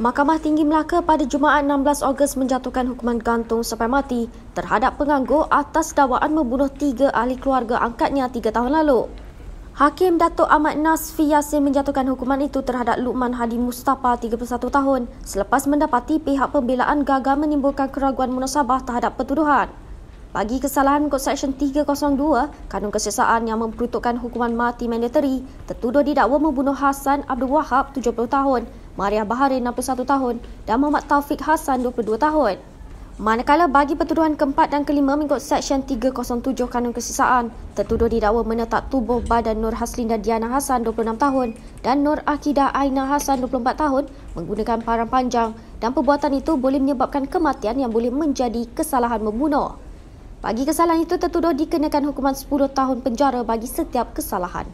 Mahkamah Tinggi Melaka pada Jumaat 16 Ogos menjatuhkan hukuman gantung sampai mati terhadap penganggur atas dakwaan membunuh tiga ahli keluarga angkatnya tiga tahun lalu. Hakim Datuk Ahmad Nasfi Yassin menjatuhkan hukuman itu terhadap Luqman Hadi Mustafa, 31 tahun, selepas mendapati pihak pembelaan gagal menimbulkan keraguan munasabah terhadap pertuduhan. Bagi kesalahan kod Seksyen 302, Kanun Kesesaan yang memperuntukkan hukuman mati mandatory, tertuduh didakwa membunuh Hassan Abdul Wahab, 70 tahun, Maria Baharin, 61 tahun dan Muhammad Taufik Hassan, 22 tahun. Manakala bagi pertuduhan keempat dan kelima mengikut Seksyen 307 Kanun Kesesaan, tertuduh didakwa menetap tubuh badan Nur Haslinda Diana Hassan, 26 tahun dan Nur Akidah Aina Hassan, 24 tahun menggunakan parang panjang dan perbuatan itu boleh menyebabkan kematian yang boleh menjadi kesalahan membunuh. Bagi kesalahan itu, tertuduh dikenakan hukuman 10 tahun penjara bagi setiap kesalahan.